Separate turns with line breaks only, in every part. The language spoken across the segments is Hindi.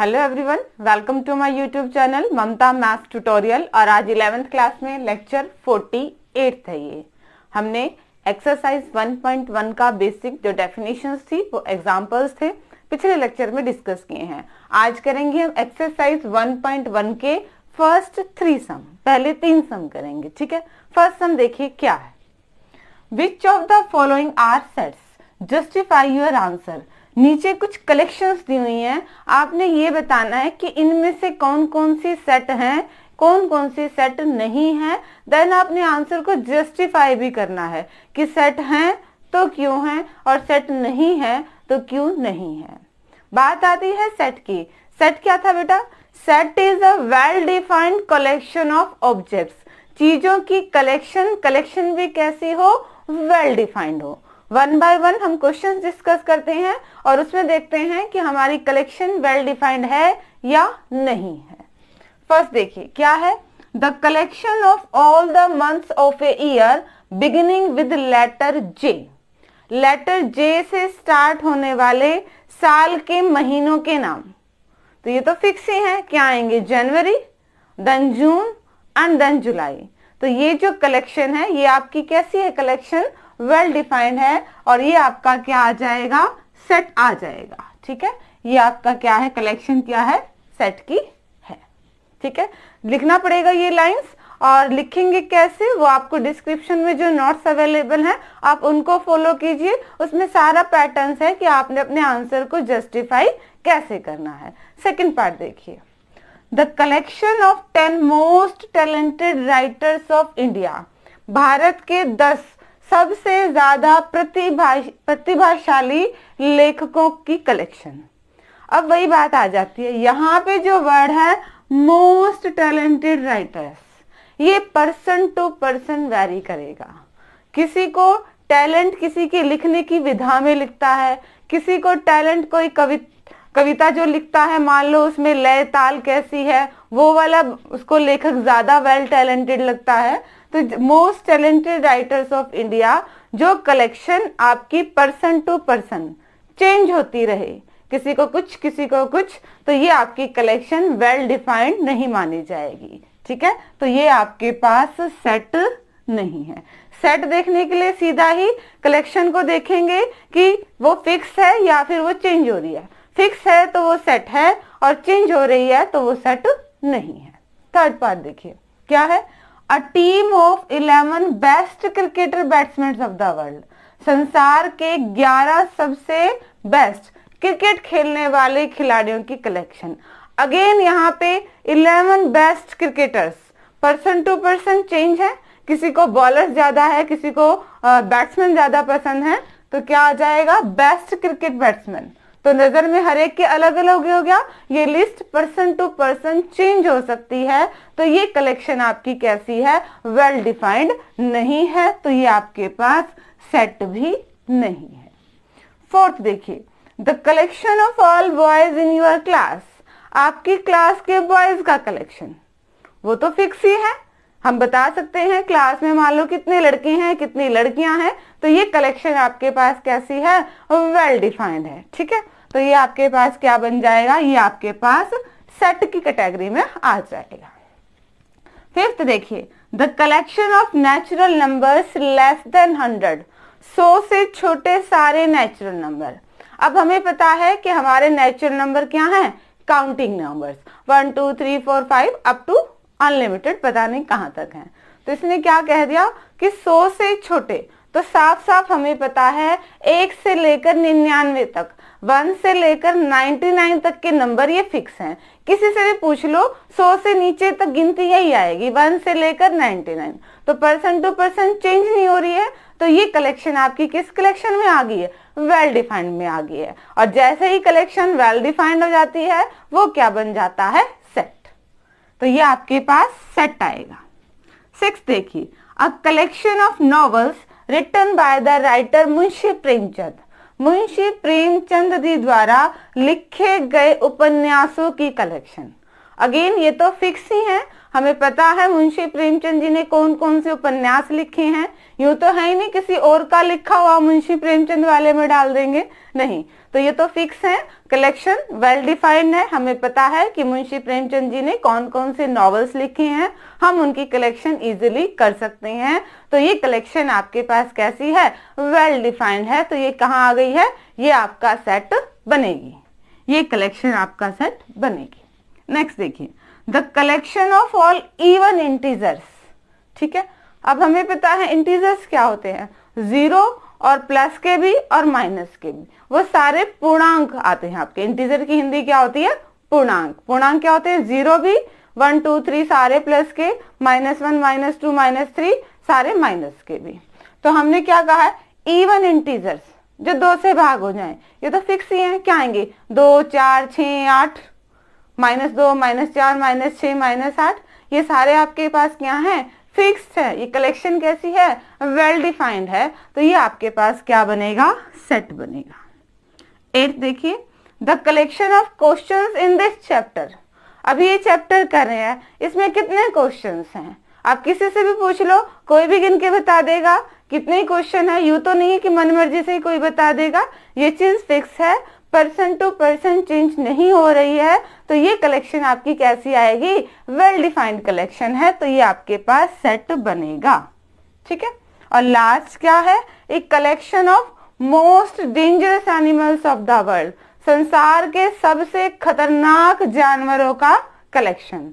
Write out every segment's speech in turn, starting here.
hello everyone welcome to my YouTube channel Mamta math tutorial और आज इलेवेंथ क्लास में लेक्चर 48 है ये हमने एक्सरसाइज 1.1 का बेसिक जो डेफिनेशंस थी वो एग्जांपल्स थे पिछले लेक्चर में डिस्कस किए हैं आज करेंगे हम एक्सरसाइज 1.1 के फर्स्ट थ्री सम पहले तीन सम करेंगे ठीक है फर्स्ट सम देखिए क्या है which of the following are sets justify your answer नीचे कुछ कलेक्शंस दी हुई हैं आपने ये बताना है कि इनमें से कौन कौन सी सेट हैं कौन कौन सी सेट नहीं है देन आपने आंसर को जस्टिफाई भी करना है कि सेट हैं तो क्यों है और सेट नहीं है तो क्यों नहीं है बात आती है सेट की सेट क्या था बेटा set is a well defined collection of objects चीजों की कलेक्शन कलेक्शन भी कैसी हो वेल well डिफाइंड हो वन बाय वन हम क्वेश्चंस डिस्कस करते हैं और उसमें देखते हैं कि हमारी कलेक्शन वेल डिफाइंड है या नहीं है फर्स्ट देखिए क्या है the collection of all the months of a year beginning with letter J letter J से स्टार्ट होने वाले साल के महीनों के नाम तो ये तो फिक्स ही है क्या आएंगे January then June and then July तो ये जो कलेक्शन है ये आपकी कैसी है कलेक्शन वेल डिफाइंड है और ये आपका क्या आ जाएगा सेट आ जाएगा ठीक है ये आपका क्या है कलेक्शन क्या है सेट की है ठीक है लिखना पड़ेगा ये लाइंस और लिखेंगे कैसे वो आपको डिस्क्रिप्शन में जो नोट्स अवेलेबल हैं आप उनको फॉलो कीजिए उसमें सारा पैटर्न्स है कि आपने अपने आंसर को जस्टिफाई कैसे करना है सेकंड पार्ट देखिए the collection of ten most talented writers of India Bharat के दस सबसे ज्यादा प्रतिभा प्रतिभाशाली लेखकों की कलेक्शन अब वही बात आ जाती है यहाँ पे जो वर्ड है मोस्ट टैलेंटेड राइटर्स ये पर्सन टू पर्सन वेरी करेगा किसी को टैलेंट किसी के लिखने की विधा में लिखता है किसी को टैलेंट कोई कवि कविता जो लिखता है मान लो उसमें लय ताल कैसी है वो वाला उसको लेखक ज्यादा वेल टैलेंटेड लगता है तो most talented writers of India जो कलेक्शन आपकी पर्सन टू पर्सन चेंज होती रहे किसी को कुछ किसी को कुछ तो ये आपकी कलेक्शन वेल डिफाइंड नहीं मानी जाएगी ठीक है तो ये आपके पास सेट नहीं है सेट देखने के लिए सीधा ही कलेक्शन को देखेंगे कि वो फिक्स है या फिर वो चेंज हो रही है फिक्स है तो वो सेट है और चेंज हो रही है तो वो सेट नहीं है थर्ड पार्ट देखिए क्या है a team of eleven best cricketer batsman of the world संसार के ग्यारह सबसे बेस्ट क्रिकेट खेलने वाले खिलाड़ियों की कलेक्शन अगेन यहाँ पे eleven best cricketers person to person change है किसी को बॉलर ज्यादा है किसी को बैट्समैन ज्यादा पसंद है तो क्या आ जाएगा बेस्ट क्रिकेट बैट्समैन तो नजर में हर एक के अलग अलग हो गया ये list person to person change हो सकती है तो ये कलेक्शन आपकी कैसी है वेल well डिफाइंड नहीं है तो ये आपके पास सेट भी नहीं है फोर्थ देखिए the collection of all boys in your class आपकी क्लास के बॉयज का कलेक्शन वो तो फिक्स ही है हम बता सकते हैं क्लास में मान लो कितने लड़के हैं कितनी लड़कियां हैं तो ये कलेक्शन आपके पास कैसी है वेल डिफाइंड है ठीक है तो ये आपके पास क्या बन जाएगा ये आपके पास सेट की कैटेगरी में आ जाएगा फिफ्थ देखिए the collection of natural numbers less than hundred सौ से छोटे सारे नेचुरल नंबर अब हमें पता है कि हमारे नेचुरल नंबर क्या हैं counting numbers one two three four five up to unlimited पता नहीं कहां तक है तो इसने क्या कह दिया कि सौ से छोटे तो साफ साफ हमें पता है एक से लेकर निन्यानवे तक वन से लेकर नाइन तक के नंबर ये फिक्स हैं किसी से भी पूछ लो सौ से नीचे तक गिनती यही आएगी वन से लेकर नाइन तो परसेंट टू परसेंट चेंज नहीं हो रही है तो ये कलेक्शन आपकी किस कलेक्शन में आ गई है वेल डिफाइंड में आ गई है और जैसे ही कलेक्शन वेल डिफाइंड हो जाती है वो क्या बन जाता है तो ये आपके पास सेट आएगा सिक्स देखिए a collection of novels written by the writer Munshi Premchand Munshi Premchand ji द्वारा लिखे गए उपन्यासों की कलेक्शन अगेन ये तो फिक्स ही है हमें पता है मुंशी प्रेमचंद जी ने कौन कौन से उपन्यास लिखे हैं यूं तो है ही नहीं किसी और का लिखा हुआ मुंशी प्रेमचंद वाले में डाल देंगे नहीं तो ये तो फिक्स है कलेक्शन वेल डिफाइंड है हमें पता है कि मुंशी प्रेमचंद जी ने कौन कौन से नॉवेल्स लिखे हैं हम उनकी कलेक्शन इजीली कर सकते हैं तो ये कलेक्शन आपके पास कैसी है वेल डिफाइंड है तो ये कहाँ आ गई है ये आपका सेट बनेगी ये कलेक्शन आपका सेट बनेगी नेक्स्ट देखिए the collection of all even integers ठीक है अब हमें पता है इंटीजर्स क्या होते हैं जीरो और प्लस के भी और माइनस के भी वो सारे पूर्णांक आते हैं आपके इंटीजर की हिंदी क्या होती है पूर्णांक पूर्णांक क्या होते हैं जीरो भी वन टू थ्री सारे प्लस के minus one minus two minus three सारे माइनस के भी तो हमने क्या कहा है इवन इंटीजर्स जो दो से भाग हो जाए ये तो फिक्स ही है क्या आएंगे दो चार छ आठ माइनस दो माइनस चार माइनस छ माइनस आठ ये सारे आपके पास क्या हैं फिक्स्ड है ये कलेक्शन कैसी है वेल well डिफाइंड है तो ये आपके पास क्या बनेगा सेट बनेगा एट देखिए the collection of question in this chapter अभी ये चैप्टर कर रहे हैं इसमें कितने क्वेश्चन हैं आप किसी से भी पूछ लो कोई भी गिन के बता देगा कितने क्वेश्चन है यू तो नहीं है कि मन मर्जी से ही कोई बता देगा ये चीज फिक्स है पर्सन टू पर्सन चेंज नहीं हो रही है तो ये कलेक्शन आपकी कैसी आएगी वेल डिफाइंड कलेक्शन है तो ये आपके पास सेट बनेगा ठीक है और लास्ट क्या है एक collection of most dangerous animals of the world संसार के सबसे खतरनाक जानवरों का कलेक्शन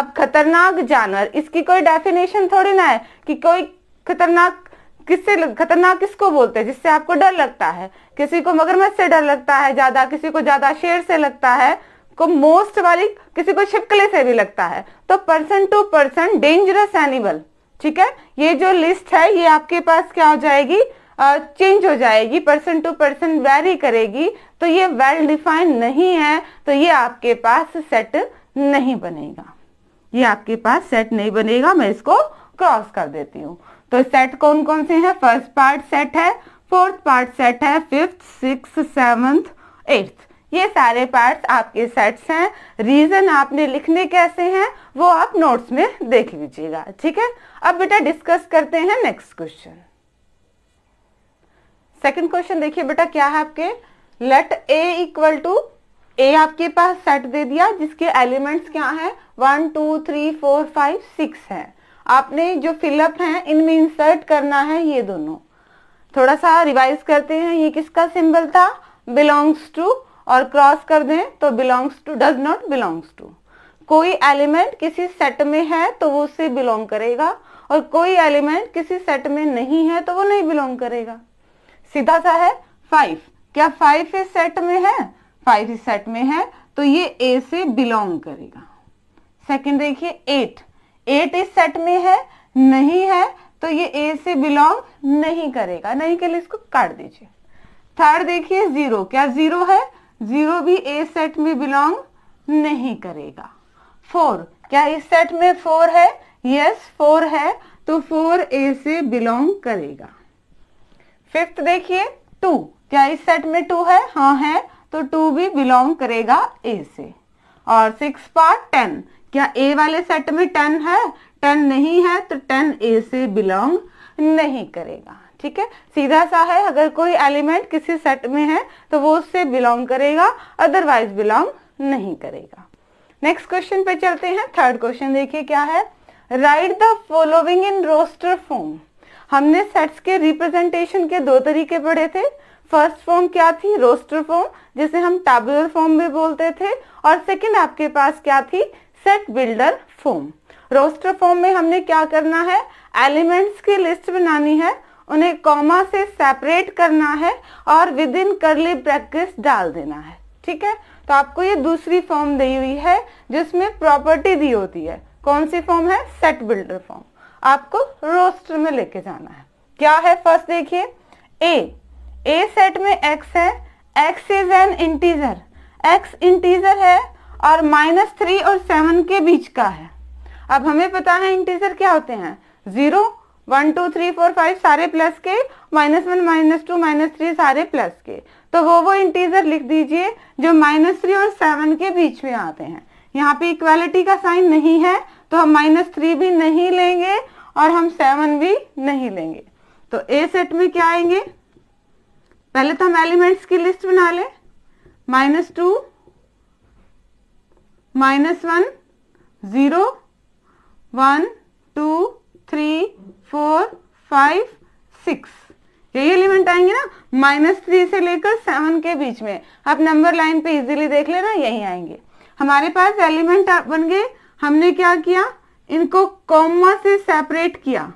अब खतरनाक जानवर इसकी कोई डेफिनेशन थोड़ी ना है कि कोई खतरनाक किससे खतरनाक किसको बोलते हैं जिससे आपको डर लगता है किसी को मगरमच्छ से डर लगता है ज्यादा किसी को ज्यादा शेर से लगता है को मोस्ट वाली किसी को छिपकले से भी लगता है तो person to person dangerous animal ठीक है ये जो लिस्ट है ये आपके पास क्या हो जाएगी चेंज हो जाएगी पर्सन टू पर्सन वेरी करेगी तो ये वेल डिफाइंड नहीं है तो ये आपके पास सेट नहीं बनेगा ये आपके पास सेट नहीं बनेगा मैं इसको क्रॉस कर देती हूँ तो सेट कौन कौन से हैं फर्स्ट पार्ट सेट है फोर्थ पार्ट सेट है फिफ्थ सिक्स सेवंथ एट्थ ये सारे पार्ट्स आपके सेट्स हैं रीजन आपने लिखने कैसे हैं वो आप नोट्स में देख लीजिएगा ठीक है अब बेटा डिस्कस करते हैं नेक्स्ट क्वेश्चन सेकंड क्वेश्चन देखिए बेटा क्या है आपके let A equal to A आपके पास सेट दे दिया जिसके एलिमेंट्स क्या है one two three four five six है आपने जो फिलअप है इनमें इंसर्ट करना है ये दोनों थोड़ा सा रिवाइज करते हैं ये किसका सिंबल था बिलोंग्स टू और क्रॉस कर दें तो belongs to does not belongs to कोई एलिमेंट किसी सेट में है तो वो उससे बिलोंग करेगा और कोई एलिमेंट किसी सेट में नहीं है तो वो नहीं बिलोंग करेगा सीधा सा है फाइव क्या फाइव इस सेट में है फाइव इस सेट में है तो ये ए से बिलोंग करेगा सेकंड देखिए एट एट तो इस सेट में है नहीं है तो ये ए से बिलोंग नहीं करेगा नहीं के लिए इसको काट दीजिए थर्ड देखिए जीरो क्या जीरो है जीरो भी ए सेट में बिलोंग नहीं करेगा फोर क्या इस सेट में फोर है यस फोर है तो फोर ए से बिलोंग करेगा फिफ्थ देखिए टू क्या इस सेट में टू है हाँ है तो टू भी बिलोंग करेगा ए से और सिक्स पार्ट टेन क्या ए वाले सेट में टेन है टेन नहीं है तो टेन ए से बिलोंग नहीं करेगा ठीक है सीधा सा है अगर कोई एलिमेंट किसी सेट में है तो वो उससे बिलोंग करेगा अदरवाइज बिलोंग नहीं करेगा नेक्स्ट क्वेश्चन पे चलते हैं थर्ड क्वेश्चन देखिए क्या है write the following in roster form हमने सेट्स के रिप्रेजेंटेशन के दो तरीके पढ़े थे फर्स्ट फॉर्म क्या थी रोस्टर फॉर्म जिसे हम टेबुलर फॉर्म भी बोलते थे और सेकेंड आपके पास क्या थी set builder form roster form में हमने क्या करना है एलिमेंट्स की लिस्ट बनानी है उन्हें कॉमा से सेपरेट करना है और विद इन करली ब्रैकेट्स डाल देना है ठीक है तो आपको ये दूसरी फॉर्म दी हुई है जिसमें प्रॉपर्टी दी होती है कौन सी फॉर्म है सेट बिल्डर फॉर्म आपको रोस्टर में लेके जाना है क्या है फर्स्ट देखिए ए ए सेट में एक्स है x is an integer X integer है और माइनस थ्री और सेवन के बीच का है अब हमें पता है इंटीजर क्या होते हैं zero one two three four five सारे प्लस के minus one minus two minus three सारे प्लस के तो वो वो इंटीजर लिख दीजिए जो माइनस थ्री और सेवन के बीच में आते हैं यहाँ पे इक्वालिटी का साइन नहीं है तो हम माइनस थ्री भी नहीं लेंगे और हम सेवन भी नहीं लेंगे तो ए सेट में क्या आएंगे पहले तो हम एलिमेंट्स की लिस्ट बना लें minus two minus one zero one two three four five six यही एलिमेंट आएंगे ना माइनस थ्री से लेकर सेवन के बीच में आप नंबर लाइन पे इजीली देख लेना यही आएंगे हमारे पास एलिमेंट बन गए हमने क्या किया इनको कॉमा से सेपरेट किया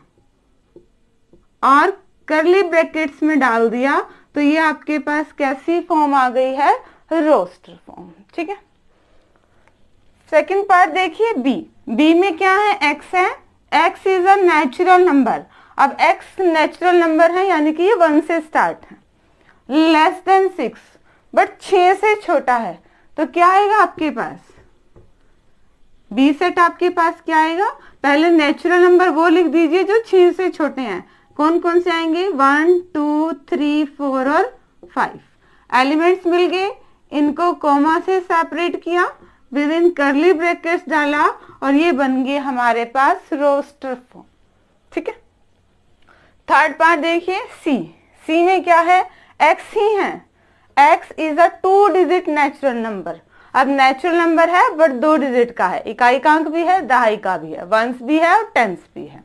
और करली ब्रैकेट्स में डाल दिया तो ये आपके पास कैसी फॉर्म आ गई है रोस्टर फॉर्म ठीक है सेकेंड पार्ट देखिए बी बी में क्या है एक्स है x is a natural number अब एक्स नेचुरल नंबर है यानी कि ये वन से स्टार्ट है लेस देन सिक्स बट छ से छोटा है तो क्या आएगा आपके पास बी सेट आपके पास क्या आएगा पहले नेचुरल नंबर वो लिख दीजिए जो छह से छोटे हैं कौन कौन से आएंगे वन टू थ्री फोर और फाइव एलिमेंट्स मिल गए इनको कोमा से सेपरेट किया विद इन करली ब्रेकेट डाला और ये बन गए हमारे पास रोस्टर फॉर्म ठीक है थर्ड पार्ट देखिए सी सी में क्या है एक्स ही है x is a two digit natural number अब नेचुरल नंबर है बट दो डिजिट का है इकाई का अंक भी है दहाई का भी है वंस भी है और टेंस भी है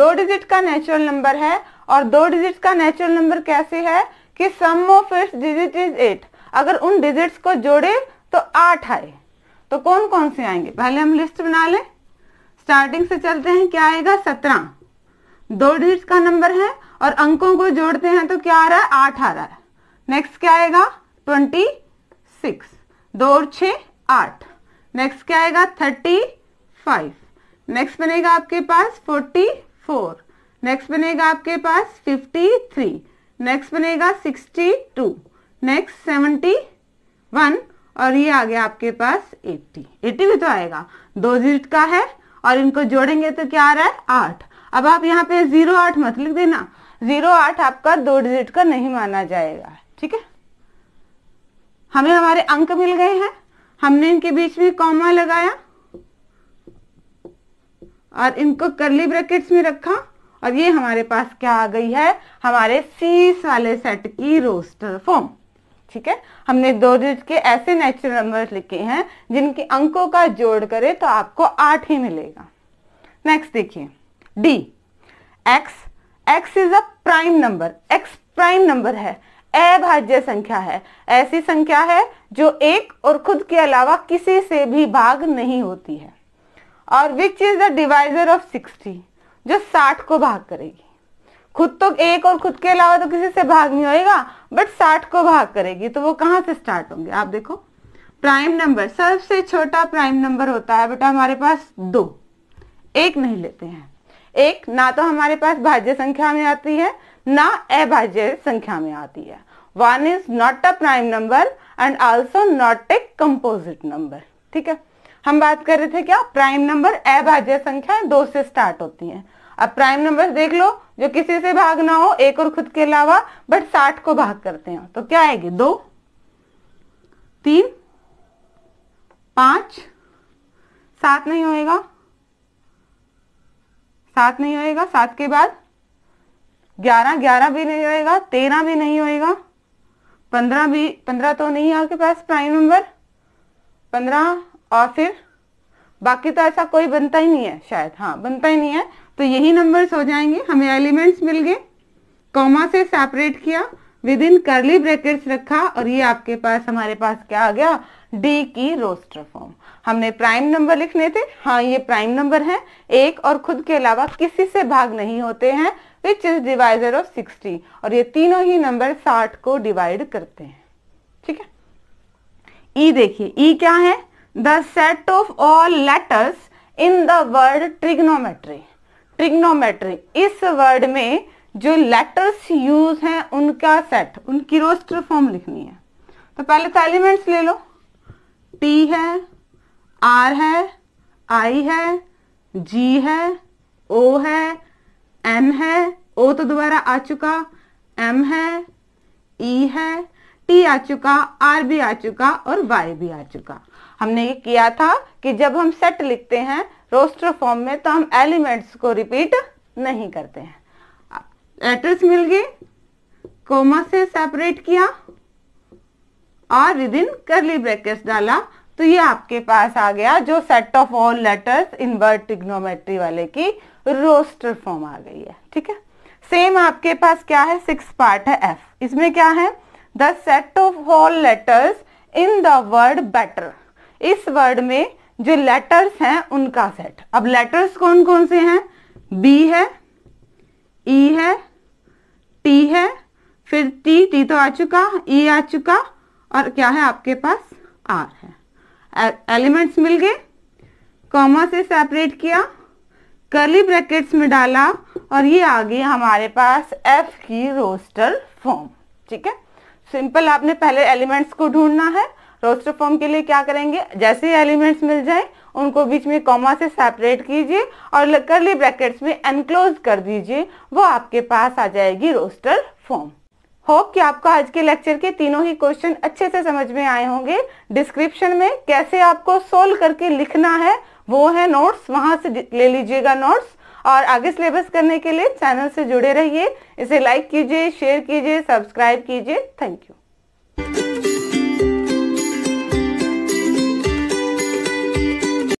दो डिजिट का नेचुरल नंबर है और दो डिजिट का नेचुरल नंबर कैसे है कि sum of its digit is eight अगर उन डिजिट्स को जोड़े तो आठ आए तो कौन कौन से आएंगे पहले हम लिस्ट बना लें स्टार्टिंग से चलते हैं क्या आएगा सत्रह दो डिजिट का नंबर है और अंकों को जोड़ते हैं तो क्या आ रहा है आठ आ रहा है नेक्स्ट क्या आएगा ट्वेंटी सिक्स दो और आठ नेक्स्ट क्या आएगा थर्टी फाइव नेक्स्ट बनेगा आपके पास फोर्टी फोर नेक्स्ट बनेगा आपके पास फिफ्टी थ्री नेक्स्ट बनेगा sixty two next seventy one और ये आ गया आपके पास 80 80 भी तो आएगा दो डिजिट का है और इनको जोड़ेंगे तो क्या आ रहा है आठ अब आप यहाँ पे जीरो आठ मत लिख देना जीरो आठ आपका दो डिजिट का नहीं माना जाएगा ठीक है हमें हमारे अंक मिल गए हैं हमने इनके बीच में कॉमा लगाया और इनको करली ब्रैकेट्स में रखा और ये हमारे पास क्या आ गई है हमारे सीस वाले सेट की रोस्टर फॉर्म ठीक है हमने दो डिजिट के ऐसे नेचुरल नंबर्स लिखे हैं जिनके अंकों का जोड़ करें तो आपको आठ ही मिलेगा नेक्स्ट देखिए D x x is a prime number x prime number है अभाज्य संख्या है ऐसी संख्या है जो एक और खुद के अलावा किसी से भी भाग नहीं होती है और which is the divisor of sixty जो साठ को भाग करेगी खुद तो एक और खुद के अलावा तो किसी से भाग नहीं होएगा बट साठ को भाग करेगी तो वो कहाँ से स्टार्ट होंगे आप देखो प्राइम नंबर सबसे छोटा प्राइम नंबर होता है बेटा हमारे पास दो एक नहीं लेते हैं एक ना तो हमारे पास भाज्य संख्या में आती है ना अभाज्य संख्या में आती है one is not a prime number and also not a composite number ठीक है हम बात कर रहे थे क्या प्राइम नंबर अभाज्य संख्या दो से स्टार्ट होती है अब प्राइम नंबर देख लो जो किसी से भाग ना हो एक और खुद के अलावा बट साठ को भाग करते हो तो क्या आएगी दो तीन पांच सात नहीं होएगा सात नहीं होएगा सात के बाद ग्यारह ग्यारह भी नहीं होएगा तेरह भी नहीं होएगा पंद्रह भी पंद्रह तो नहीं है आपके पास प्राइम नंबर पंद्रह और फिर बाकी तो ऐसा कोई बनता ही नहीं है शायद हाँ बनता ही नहीं है तो यही नंबर्स हो जाएंगे हमें एलिमेंट्स मिल गए कॉमा से सेपरेट किया विद इन करली ब्रैकेट्स रखा और ये आपके पास हमारे पास क्या आ गया डी की रोस्टर फॉर्म हमने प्राइम नंबर लिखने थे हाँ ये प्राइम नंबर है एक और खुद के अलावा किसी से भाग नहीं होते हैं which is divisor of sixty और ये तीनों ही नंबर साठ को डिवाइड करते हैं ठीक है ई e देखिए ई e क्या है the set of all letters in the word trigonometry trigonometry इस वर्ड में जो लेटर्स यूज हैं उनका सेट उनकी रोस्टर फॉर्म लिखनी है तो पहले तो एलिमेंट्स ले लो टी है आर है आई है जी है ओ है एन है ओ तो दोबारा आ चुका एम है ई e है टी आ चुका आर भी आ चुका और वाई भी आ चुका हमने ये किया था कि जब हम सेट लिखते हैं रोस्टर फॉर्म में तो हम एलिमेंट्स को रिपीट नहीं करते हैं एड्रेस मिल गए कोमा से सेपरेट किया और विद इन करली ब्रैकेट्स डाला तो ये आपके पास आ गया जो set of all letters in word trigonometry वाले की रोस्टर फॉर्म आ गई है ठीक है सेम आपके पास क्या है सिक्स पार्ट है एफ इसमें क्या है the set of all letters in the word better इस वर्ड में जो लेटर्स हैं उनका सेट अब लेटर्स कौन कौन से हैं बी है ई e है टी है फिर टी टी तो आ चुका ई e आ चुका और क्या है आपके पास आर है एलिमेंट्स e, मिल गए कॉमा से सेपरेट किया करली ब्रैकेट्स में डाला और ये आ गई हमारे पास एफ की रोस्टर फॉर्म ठीक है सिंपल आपने पहले एलिमेंट्स को ढूंढना है रोस्टर फॉर्म के लिए क्या करेंगे जैसे एलिमेंट्स मिल जाए उनको बीच में कॉमा से सेपरेट कीजिए और करली ब्रैकेट्स में एनक्लोज कर दीजिए वो आपके पास आ जाएगी रोस्टर फॉर्म होप कि आपको आज के लेक्चर के तीनों ही क्वेश्चन अच्छे से समझ में आए होंगे डिस्क्रिप्शन में कैसे आपको सोल्व करके लिखना है वो है नोट्स वहां से ले लीजिएगा नोट्स और आगे सिलेबस करने के लिए चैनल से जुड़े रहिए इसे लाइक कीजिए शेयर कीजिए सब्सक्राइब कीजिए थैंक यू